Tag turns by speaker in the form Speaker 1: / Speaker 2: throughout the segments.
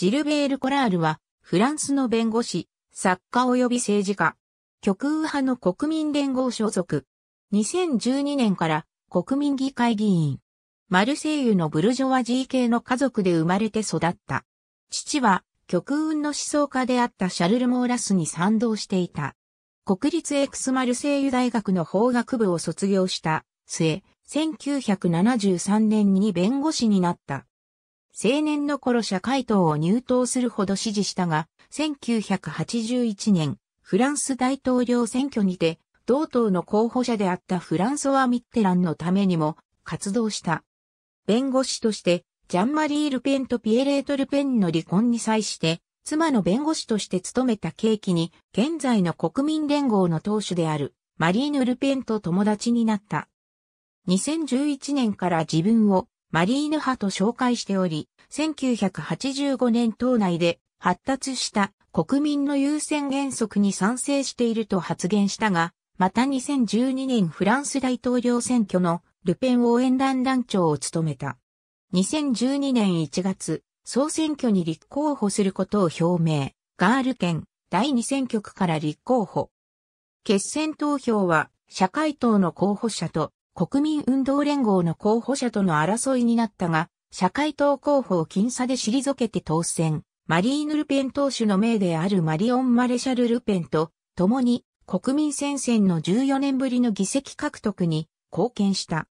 Speaker 1: ジルベール・コラールは、フランスの弁護士、作家及び政治家。極右派の国民連合所属。2012年から国民議会議員。マルセイユのブルジョワジー系の家族で生まれて育った。父は極右の思想家であったシャルル・モーラスに賛同していた。国立エクスマルセイユ大学の法学部を卒業した末、1973年に弁護士になった。青年の頃社会党を入党するほど支持したが、1981年、フランス大統領選挙にて、同党の候補者であったフランソワ・ミッテランのためにも活動した。弁護士として、ジャンマリー・ルペンとピエレート・ルペンの離婚に際して、妻の弁護士として務めた契機に、現在の国民連合の党首である、マリーヌ・ルペンと友達になった。2011年から自分をマリーヌ派と紹介しており、1985年党内で発達した国民の優先原則に賛成していると発言したが、また2012年フランス大統領選挙のルペン応援団団長を務めた。2012年1月、総選挙に立候補することを表明、ガール県第2選挙区から立候補。決選投票は社会党の候補者と国民運動連合の候補者との争いになったが、社会党候補を僅差で退けて当選。マリーヌ・ルペン党首の命であるマリオン・マレシャル・ルペンと共に国民戦線の14年ぶりの議席獲得に貢献した。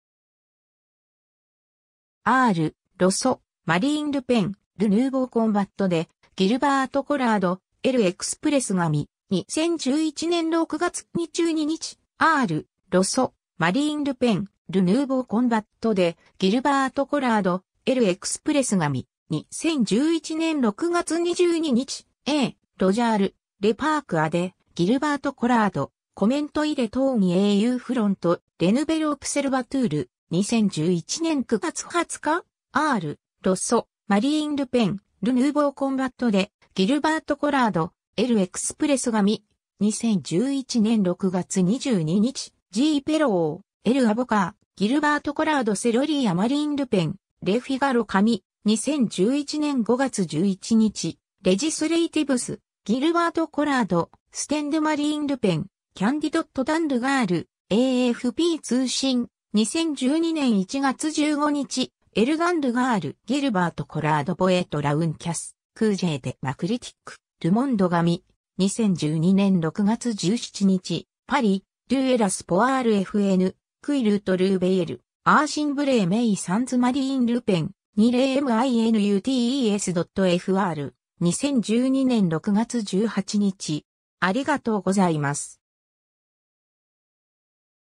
Speaker 1: R、ロソ、マリーン・ルペン、ル・ヌーボー・コンバットで、ギルバート・コラード、L・ エクスプレスがみ、2011年6月2 2日、R、ロソ、マリーン・ルペン、ルヌーボー・コンバットで、ギルバート・コラード、エル・エクスプレス紙、2011年6月22日、A、ロジャール、レパークアで、ギルバート・コラード、コメント入れ等に英雄フロント、レヌベル・オプセルバトゥール、2011年9月20日、R、ロッソ、マリーン・ルペン、ルヌーボー・コンバットで、ギルバート・コラード、エル・エクスプレス紙、2011年6月22日、G. ペロー、エル・アボカー、ギルバート・コラード・セロリー・アマリン・ルペン、レ・フィガロ・カミ、2011年5月11日、レジスレイティブス、ギルバート・コラード、ステンド・マリーン・ルペン、キャンディドット・ダンルガール、AFP 通信、2012年1月15日、エルガンルガール、ギルバート・コラード・ボエート・ラウンキャス、クージェーデ・マクリティック、ルモンド・ガミ、2012年6月17日、パリ、ルーエラスポアール FN、クイルートルーベイエル、アーシンブレーメイサンズマリーンルペン、20minutes.fr、2012年6月18日。ありがとうございます。